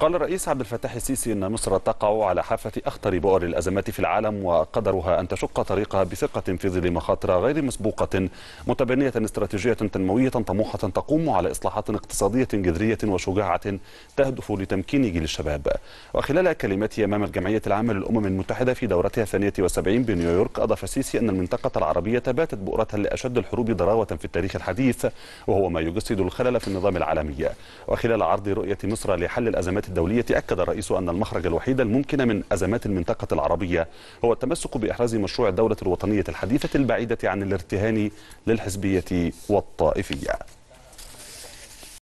قال الرئيس عبد الفتاح السيسي ان مصر تقع على حافه اخطر بؤر الازمات في العالم وقدرها ان تشق طريقها بثقه في ظل مخاطر غير مسبوقه متبنيه استراتيجيه تنمويه طموحه تقوم على اصلاحات اقتصاديه جذريه وشجاعه تهدف لتمكين جيل الشباب وخلال كلمته امام الجمعيه العامه للامم المتحده في دورتها 72 بنيويورك اضاف السيسي ان المنطقه العربيه باتت بؤرتها لاشد الحروب ضراوه في التاريخ الحديث وهو ما يجسد الخلل في النظام العالمي وخلال عرض رؤيه مصر لحل الازمات الدولية أكد الرئيس أن المخرج الوحيد الممكن من أزمات المنطقة العربية هو التمسك بإحراز مشروع الدولة الوطنية الحديثة البعيدة عن الارتهان للحزبية والطائفية